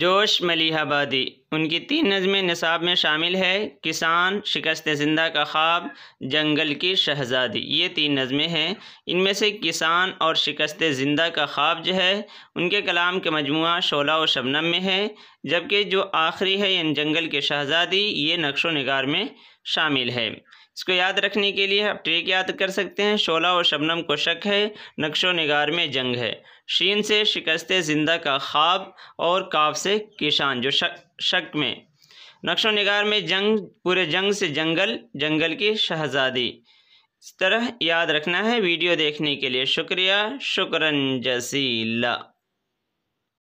जोश मलिहाबादी उनकी तीन नज़में निसाब में शामिल है किसान शिकस्त ज़िंदा का ख्वाब जंगल की शहजादी ये तीन नज़में हैं इनमें से किसान और शिकस्त ज़िंदा का ख्वाब जो है उनके कलाम के मजमु शोला व शबनम में है जबकि जो आखिरी है इन जंगल की शहजादी ये नक्श नगार में शामिल है इसको याद रखने के लिए आप ट्रेक याद कर सकते हैं शोला और शबनम को शक है नक्शो नगार में जंग है शीन से शिकस्त ज़िंदा का ख्वाब और काफ से किसान जो शक शक में नक्शो नगार में जंग पूरे जंग से जंगल जंगल की शहजादी इस तरह याद रखना है वीडियो देखने के लिए शुक्रिया शुक्रन जसीला